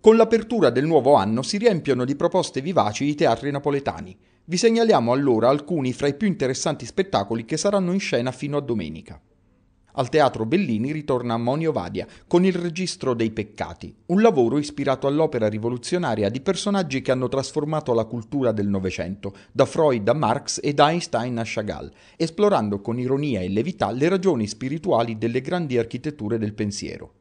Con l'apertura del nuovo anno si riempiono di proposte vivaci i teatri napoletani. Vi segnaliamo allora alcuni fra i più interessanti spettacoli che saranno in scena fino a domenica. Al Teatro Bellini ritorna Monio Vadia con Il registro dei peccati, un lavoro ispirato all'opera rivoluzionaria di personaggi che hanno trasformato la cultura del Novecento, da Freud a Marx e da Einstein a Chagall, esplorando con ironia e levità le ragioni spirituali delle grandi architetture del pensiero.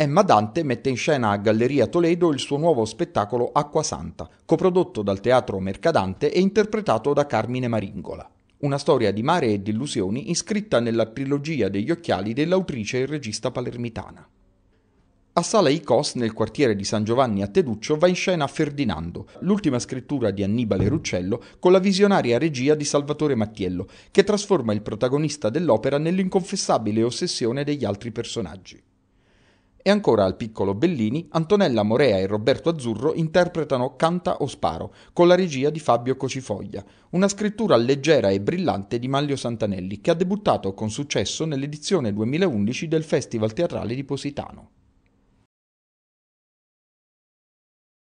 Emma Dante mette in scena a Galleria Toledo il suo nuovo spettacolo Acqua Santa, coprodotto dal Teatro Mercadante e interpretato da Carmine Maringola. Una storia di mare e di illusioni iscritta nella trilogia degli occhiali dell'autrice e regista palermitana. A Sala Icos, nel quartiere di San Giovanni a Teduccio, va in scena Ferdinando, l'ultima scrittura di Annibale Ruccello, con la visionaria regia di Salvatore Mattiello, che trasforma il protagonista dell'opera nell'inconfessabile ossessione degli altri personaggi. E ancora al piccolo Bellini, Antonella Morea e Roberto Azzurro interpretano Canta o Sparo, con la regia di Fabio Cocifoglia, una scrittura leggera e brillante di Maglio Santanelli che ha debuttato con successo nell'edizione 2011 del Festival Teatrale di Positano.